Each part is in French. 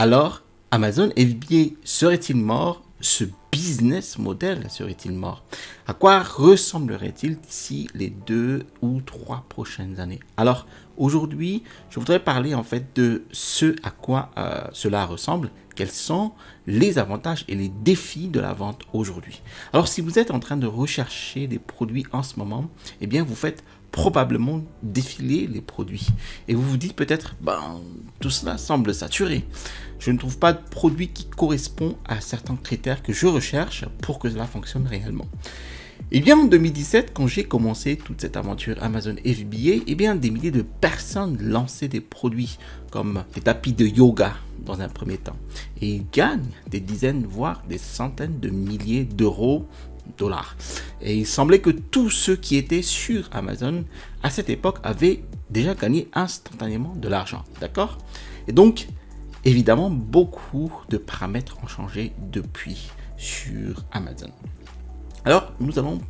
Alors, Amazon FBA serait-il mort Ce business model serait-il mort À quoi ressemblerait-il d'ici les deux ou trois prochaines années Alors, aujourd'hui, je voudrais parler en fait de ce à quoi euh, cela ressemble, quels sont les avantages et les défis de la vente aujourd'hui. Alors si vous êtes en train de rechercher des produits en ce moment, eh bien vous faites probablement défiler les produits et vous vous dites peut-être ben tout cela semble saturé je ne trouve pas de produit qui correspond à certains critères que je recherche pour que cela fonctionne réellement. Et eh bien en 2017, quand j'ai commencé toute cette aventure Amazon FBA, et eh bien des milliers de personnes lançaient des produits comme des tapis de yoga dans un premier temps. Et ils gagnent des dizaines, voire des centaines de milliers d'euros dollars. Et il semblait que tous ceux qui étaient sur Amazon à cette époque avaient déjà gagné instantanément de l'argent. D'accord Et donc, Évidemment, beaucoup de paramètres ont changé depuis sur Amazon. Alors, nous allons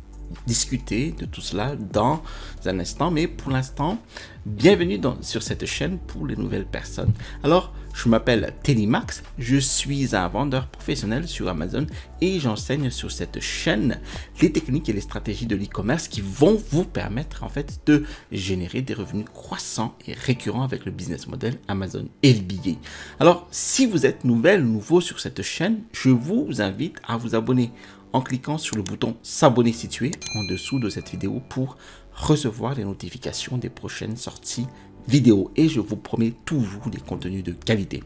discuter de tout cela dans un instant. Mais pour l'instant, bienvenue sur cette chaîne pour les nouvelles personnes. Alors, je m'appelle Teddy Max, je suis un vendeur professionnel sur Amazon et j'enseigne sur cette chaîne les techniques et les stratégies de l'e-commerce qui vont vous permettre en fait de générer des revenus croissants et récurrents avec le business model Amazon FBA. Alors, si vous êtes nouvelle, nouveau sur cette chaîne, je vous invite à vous abonner en cliquant sur le bouton s'abonner situé en dessous de cette vidéo pour recevoir les notifications des prochaines sorties vidéo et je vous promets toujours des contenus de qualité.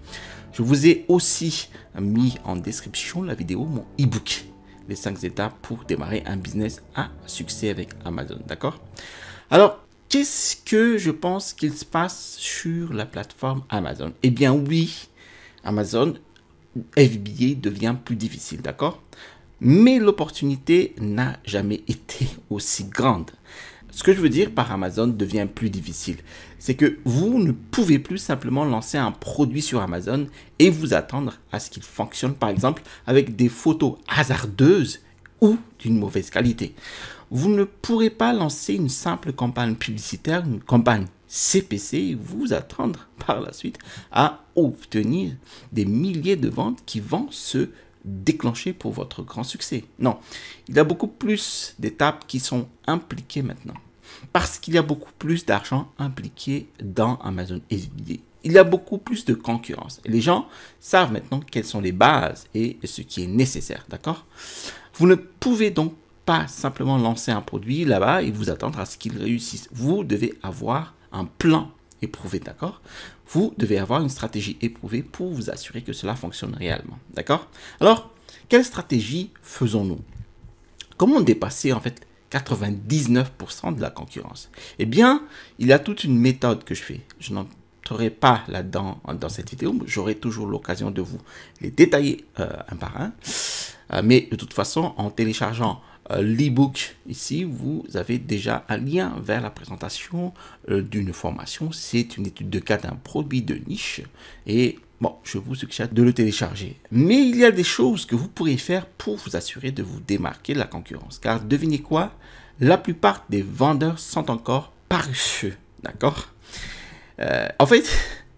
Je vous ai aussi mis en description la vidéo mon ebook les 5 étapes pour démarrer un business à succès avec Amazon, d'accord Alors, qu'est-ce que je pense qu'il se passe sur la plateforme Amazon Eh bien oui, Amazon ou FBA devient plus difficile, d'accord mais l'opportunité n'a jamais été aussi grande. Ce que je veux dire par Amazon devient plus difficile, c'est que vous ne pouvez plus simplement lancer un produit sur Amazon et vous attendre à ce qu'il fonctionne par exemple avec des photos hasardeuses ou d'une mauvaise qualité. Vous ne pourrez pas lancer une simple campagne publicitaire, une campagne CPC vous attendre par la suite à obtenir des milliers de ventes qui vont se déclenché pour votre grand succès. Non, il y a beaucoup plus d'étapes qui sont impliquées maintenant. Parce qu'il y a beaucoup plus d'argent impliqué dans Amazon FBA. Il y a beaucoup plus de concurrence. les gens savent maintenant quelles sont les bases et ce qui est nécessaire. D'accord Vous ne pouvez donc pas simplement lancer un produit là-bas et vous attendre à ce qu'il réussisse. Vous devez avoir un plan éprouvée, d'accord Vous devez avoir une stratégie éprouvée pour vous assurer que cela fonctionne réellement, d'accord Alors, quelle stratégie faisons-nous Comment dépasser en fait 99% de la concurrence Eh bien, il y a toute une méthode que je fais. Je n'entrerai pas là-dedans dans cette vidéo, j'aurai toujours l'occasion de vous les détailler euh, un par un. Euh, mais de toute façon, en téléchargeant euh, l'ebook ici, vous avez déjà un lien vers la présentation euh, d'une formation. C'est une étude de cas d'un produit de niche et Bon, je vous suggère de le télécharger. Mais il y a des choses que vous pourriez faire pour vous assurer de vous démarquer de la concurrence. Car devinez quoi La plupart des vendeurs sont encore paresseux. D'accord euh, En fait,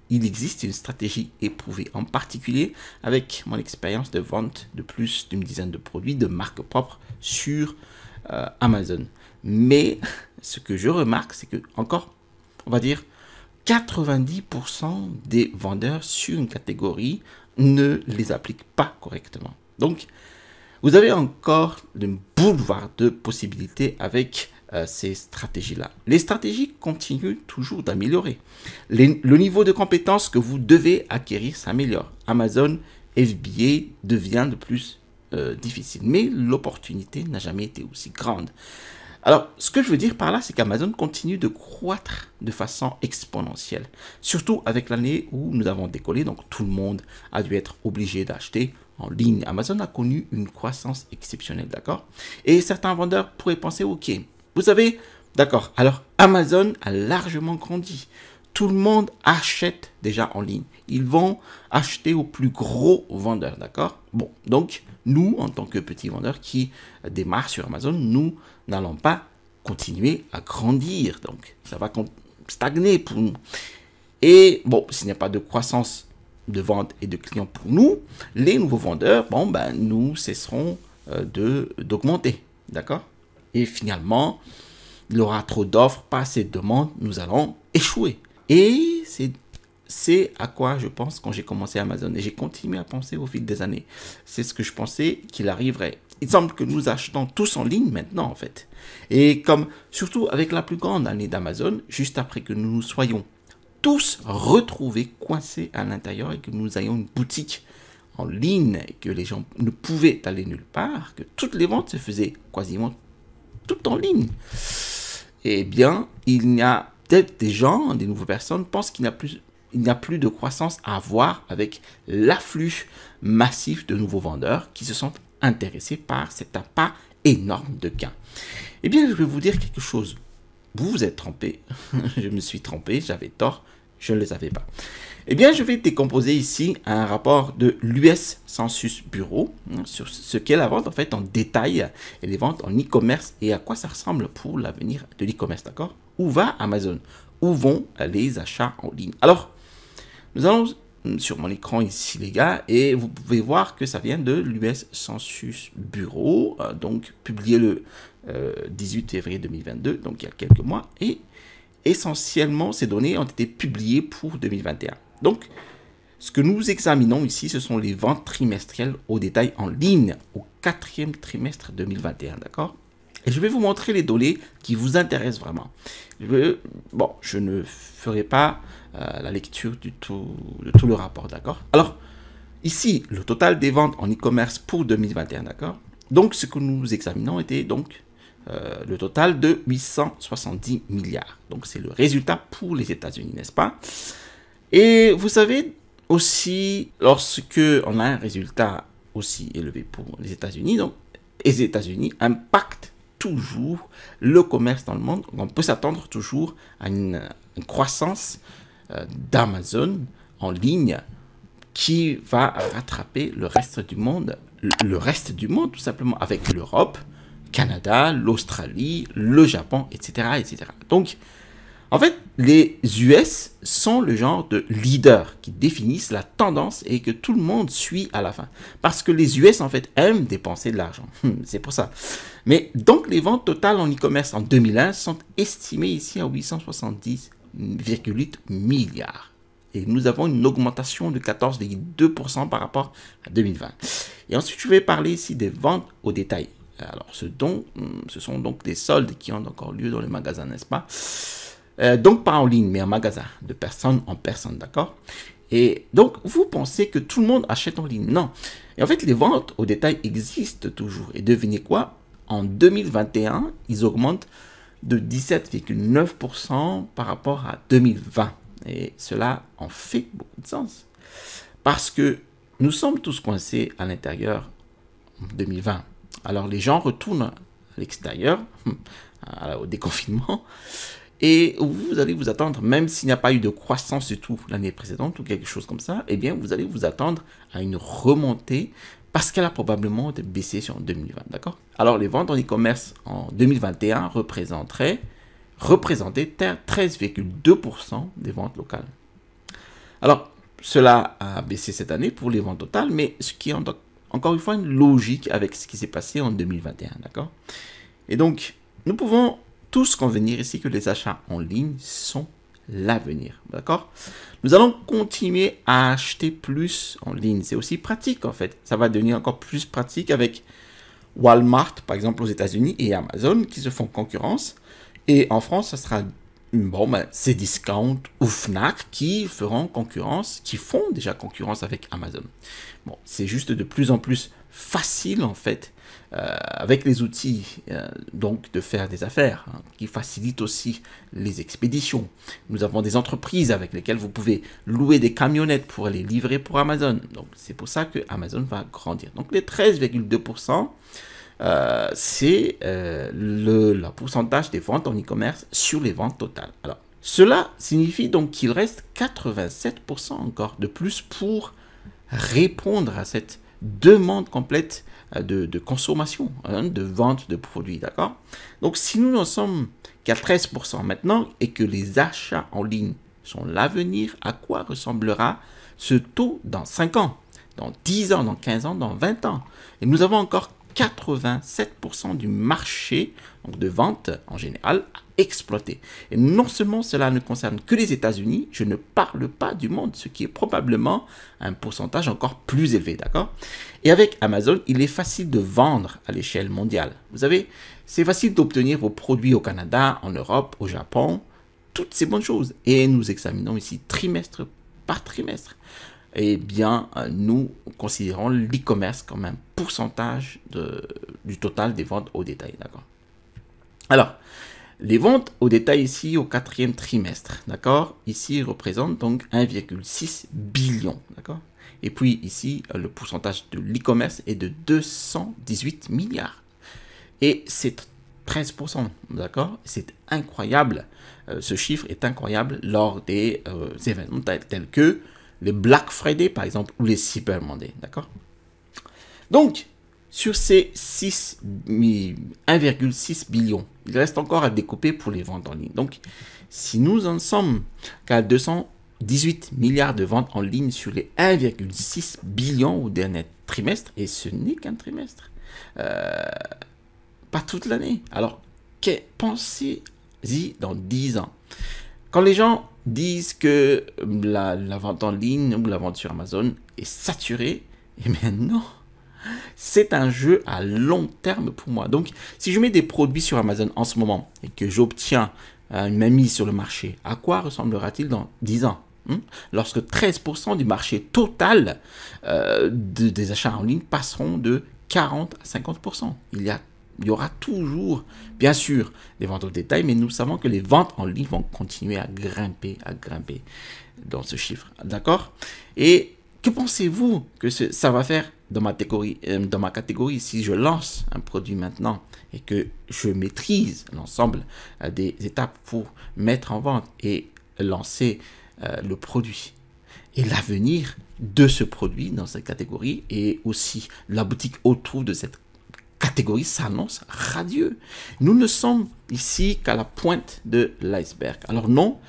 il existe une stratégie éprouvée, en particulier avec mon expérience de vente de plus d'une dizaine de produits de marque propre sur euh, Amazon. Mais ce que je remarque, c'est que encore, on va dire, 90% des vendeurs sur une catégorie ne les appliquent pas correctement. Donc, vous avez encore le boulevard de possibilités avec euh, ces stratégies-là. Les stratégies continuent toujours d'améliorer. Le niveau de compétences que vous devez acquérir s'améliore. Amazon FBA devient de plus euh, difficile, mais l'opportunité n'a jamais été aussi grande. Alors, ce que je veux dire par là, c'est qu'Amazon continue de croître de façon exponentielle. Surtout avec l'année où nous avons décollé, donc tout le monde a dû être obligé d'acheter en ligne. Amazon a connu une croissance exceptionnelle, d'accord Et certains vendeurs pourraient penser, ok, vous savez, D'accord. Alors Amazon a largement grandi. Tout le monde achète déjà en ligne. Ils vont acheter aux plus gros vendeurs, d'accord Bon, donc nous, en tant que petits vendeurs qui démarrent sur Amazon, nous n'allons pas continuer à grandir. Donc ça va stagner pour nous. Et bon, s'il n'y a pas de croissance de vente et de clients pour nous, les nouveaux vendeurs, bon, ben, nous cesserons euh, d'augmenter, d'accord et finalement, il aura trop d'offres, pas assez de demandes, nous allons échouer. Et c'est c'est à quoi je pense quand j'ai commencé Amazon et j'ai continué à penser au fil des années. C'est ce que je pensais qu'il arriverait. Il semble que nous achetons tous en ligne maintenant en fait. Et comme surtout avec la plus grande année d'Amazon, juste après que nous nous soyons tous retrouvés coincés à l'intérieur et que nous ayons une boutique en ligne que les gens ne pouvaient aller nulle part, que toutes les ventes se faisaient quasiment tout en ligne, eh bien, il y a peut-être des gens, des nouvelles personnes pensent qu'il n'y a plus il n'y a plus de croissance à avoir avec l'afflux massif de nouveaux vendeurs qui se sont intéressés par cet appât énorme de gains. Eh bien, je vais vous dire quelque chose. Vous vous êtes trompé, je me suis trompé, j'avais tort, je ne les avais pas. Eh bien, je vais décomposer ici un rapport de l'US Census Bureau hein, sur ce qu'est la vente en fait en détail et les ventes en e-commerce et à quoi ça ressemble pour l'avenir de l'e-commerce, d'accord Où va Amazon Où vont les achats en ligne Alors, nous allons sur mon écran ici les gars et vous pouvez voir que ça vient de l'US Census Bureau, euh, donc publié le 18 euh, février 2022, donc il y a quelques mois et essentiellement, ces données ont été publiées pour 2021. Donc, ce que nous examinons ici, ce sont les ventes trimestrielles au détail en ligne au quatrième trimestre 2021, d'accord Et je vais vous montrer les données qui vous intéressent vraiment. Je, bon, je ne ferai pas euh, la lecture du tout, de tout le rapport, d'accord Alors, ici, le total des ventes en e-commerce pour 2021, d'accord Donc, ce que nous examinons était donc euh, le total de 870 milliards. Donc c'est le résultat pour les États-Unis, n'est-ce pas Et vous savez aussi, lorsque on a un résultat aussi élevé pour les États-Unis, donc les États-Unis impactent toujours le commerce dans le monde. On peut s'attendre toujours à une, croissance euh, d'Amazon en ligne qui va rattraper le reste du monde, le reste du monde tout simplement avec l'Europe, Canada, l'Australie, le Japon, etc., etc. Donc, en fait, les US sont le genre de leaders qui définissent la tendance et que tout le monde suit à la fin. Parce que les US, en fait, aiment dépenser de l'argent. Hmm, c'est pour ça. Mais donc, les ventes totales en e-commerce en 2001 sont estimées ici à 870,8 milliards. Et nous avons une augmentation de 14,2% par rapport à 2020. Et ensuite, je vais parler ici des ventes au détail. Alors, ce don, hmm, ce sont donc des soldes qui ont encore lieu dans les magasins, n'est-ce pas euh, Donc, pas en ligne, mais en magasin, de personne en personne, d'accord Et donc, vous pensez que tout le monde achète en ligne Non. Et en fait, les ventes au détail existent toujours. Et devinez quoi En 2021, ils augmentent de 17,9% par rapport à 2020. Et cela en fait beaucoup de sens. Parce que nous sommes tous coincés à l'intérieur en 2020. Alors les gens retournent à l'extérieur, au déconfinement, et vous allez vous attendre, même s'il n'y a pas eu de croissance du tout l'année précédente ou quelque chose comme ça, eh bien vous allez vous attendre à une remontée parce qu'elle a probablement baissé sur 2020, d'accord Alors les ventes en e-commerce en 2021 représenteraient 13,2% des ventes locales. Alors, cela a baissé cette année pour les ventes totales, mais ce qui est en encore une fois, une logique avec ce qui s'est passé en 2021, d'accord Et donc, nous pouvons tous convenir ici que les achats en ligne sont l'avenir, d'accord Nous allons continuer à acheter plus en ligne. C'est aussi pratique, en fait. Ça va devenir encore plus pratique avec Walmart, par exemple, aux États-Unis, et Amazon, qui se font concurrence. Et en France, ça sera bon, ben, c'est Discount ou Fnac qui feront concurrence, qui font déjà concurrence avec Amazon. Bon, c'est juste de plus en plus facile en fait euh, avec les outils euh, donc de faire des affaires hein, qui facilitent aussi les expéditions. Nous avons des entreprises avec lesquelles vous pouvez louer des camionnettes pour les livrer pour Amazon. Donc c'est pour ça que Amazon va grandir. Donc les 13,2% euh, c'est euh, le, pourcentage des ventes en e-commerce sur les ventes totales. cela signifie donc qu'il reste 87% encore de plus pour répondre à cette demande complète euh, de, consommation, hein, de vente de produits, d'accord Donc, si nous n'en sommes qu'à 13% maintenant et que les achats en ligne sont l'avenir, à quoi ressemblera ce taux dans 5 ans, dans 10 ans, dans 15 ans, dans 20 ans Et nous avons encore 87% du marché de vente en général exploité. Et non seulement cela ne concerne que les États-Unis, je ne parle pas du monde, ce qui est probablement un pourcentage encore plus élevé, d'accord Et avec Amazon, il est facile de vendre à l'échelle mondiale. Vous savez, c'est facile d'obtenir vos produits au Canada, en Europe, au Japon, toutes ces bonnes choses. Et nous examinons ici trimestre par trimestre eh bien, euh, nous considérons l'e-commerce comme un pourcentage de, du total des ventes au détail. D'accord Alors, les ventes au détail ici au quatrième trimestre, d'accord Ici représentent donc 1,6 billion, d'accord Et puis ici, euh, le pourcentage de l'e-commerce est de 218 milliards. Et c'est 13%, d'accord C'est incroyable. Euh, ce chiffre est incroyable lors des événements tels que les Black Friday par exemple ou les super Monday, d'accord Donc, sur ces 1,6 billion, il reste encore à découper pour les ventes en ligne. Donc, si nous en sommes qu'à 218 milliards de ventes en ligne sur les 1,6 billion au dernier trimestre, et ce n'est qu'un trimestre, euh, pas toute l'année. Alors, pensez-y dans 10 ans. Quand les gens disent que la, vente en ligne ou la vente sur Amazon est saturée. Et eh maintenant non, c'est un jeu à long terme pour moi. Donc, si je mets des produits sur Amazon en ce moment et que j'obtiens euh, une mise sur le marché, à quoi ressemblera-t-il dans 10 ans hein Lorsque 13% du marché total euh, des achats en ligne passeront de 40 à 50%. Il y a il y aura toujours, bien sûr, des ventes au détail, mais nous savons que les ventes en ligne vont continuer à grimper, à grimper dans ce chiffre. D'accord Et que pensez-vous que ça va faire dans ma, catégorie, euh, dans ma catégorie si je lance un produit maintenant et que je maîtrise l'ensemble euh, des étapes pour mettre en vente et lancer euh, le produit et l'avenir de ce produit dans cette catégorie et aussi la boutique autour de cette catégorie s'annonce radieux. Nous ne sommes ici qu'à la pointe de l'iceberg. Alors non,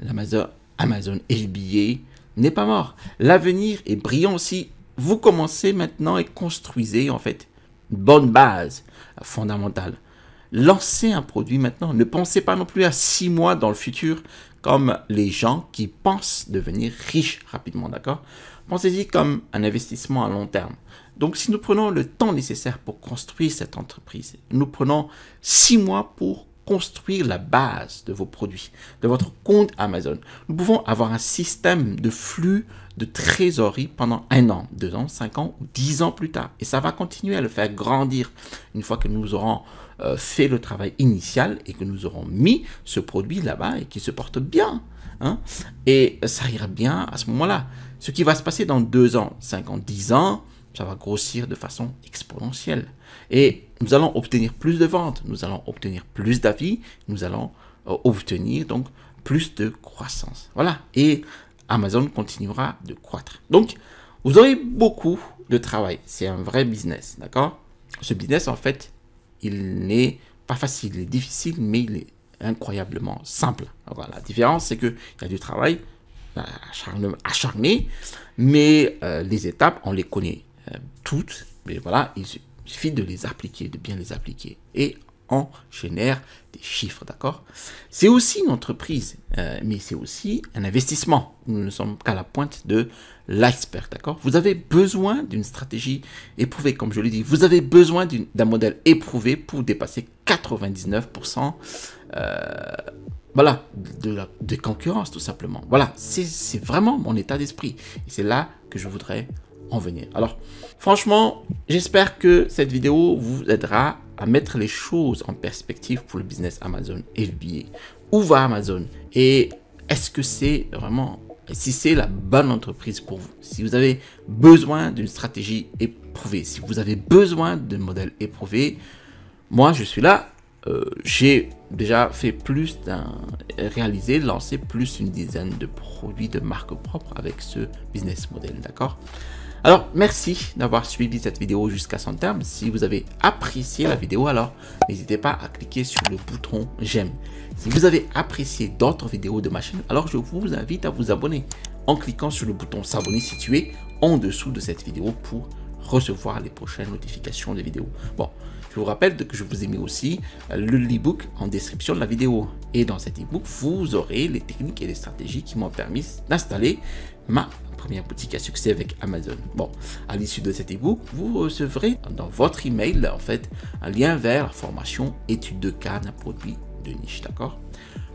l'Amazon Amazon FBA n'est pas mort. L'avenir est brillant si vous commencez maintenant et construisez en fait une bonne base fondamentale. Lancez un produit maintenant. Ne pensez pas non plus à six mois dans le futur comme les gens qui pensent devenir riches rapidement, d'accord Pensez-y comme un investissement à long terme. Donc si nous prenons le temps nécessaire pour construire cette entreprise, nous prenons six mois pour construire la base de vos produits, de votre compte Amazon. Nous pouvons avoir un système de flux de trésorerie pendant un an, deux ans, cinq ans ou dix ans plus tard. Et ça va continuer à le faire grandir une fois que nous aurons euh, fait le travail initial et que nous aurons mis ce produit là-bas et qui se porte bien. Hein? Et ça ira bien à ce moment-là. Ce qui va se passer dans deux ans, cinq ans, dix ans, ça va grossir de façon exponentielle. Et nous allons obtenir plus de ventes, nous allons obtenir plus d'avis, nous allons euh, obtenir donc plus de croissance. Voilà. Et Amazon continuera de croître. Donc, vous aurez beaucoup de travail. C'est un vrai business, d'accord Ce business, en fait, il n'est pas facile, il est difficile, mais il est incroyablement simple. Voilà, la différence, c'est qu'il y a du travail euh, acharné, mais euh, les étapes, on les connaît. Euh, toutes, mais voilà, il suffit de les appliquer, de bien les appliquer. Et en génère des chiffres, d'accord C'est aussi une entreprise, euh, mais c'est aussi un investissement. Nous ne sommes qu'à la pointe de l'iceberg, d'accord Vous avez besoin d'une stratégie éprouvée, comme je l'ai dit. Vous avez besoin d'un modèle éprouvé pour dépasser 99% euh, voilà, de, la, concurrence, tout simplement. Voilà, c'est vraiment mon état d'esprit. Et c'est là que je voudrais venir. Alors, franchement, j'espère que cette vidéo vous aidera à mettre les choses en perspective pour le business Amazon FBA. Où va Amazon Et est-ce que c'est vraiment, si c'est la bonne entreprise pour vous Si vous avez besoin d'une stratégie éprouvée, si vous avez besoin de modèle éprouvé, moi je suis là. Euh, j'ai déjà fait plus d'un, réalisé, lancé plus une dizaine de produits de marque propre avec ce business model, d'accord alors, merci d'avoir suivi cette vidéo jusqu'à son terme. Si vous avez apprécié la vidéo, alors n'hésitez pas à cliquer sur le bouton j'aime. Si vous avez apprécié d'autres vidéos de ma chaîne, alors je vous invite à vous abonner en cliquant sur le bouton s'abonner situé en dessous de cette vidéo pour recevoir les prochaines notifications de vidéos. Bon, je vous rappelle que je vous ai mis aussi euh, le e en description de la vidéo. Et dans cet ebook vous aurez les techniques et les stratégies qui m'ont permis d'installer ma première boutique à succès avec Amazon. Bon, à l'issue de cet ebook, vous recevrez dans votre email en fait un lien vers la formation étude de cas d'un produit de niche, d'accord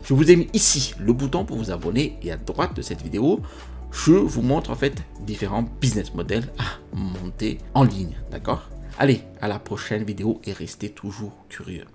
Je vous ai mis ici le bouton pour vous abonner et à droite de cette vidéo, je vous montre en fait différents business models à monter en ligne, d'accord Allez, à la prochaine vidéo et restez toujours curieux.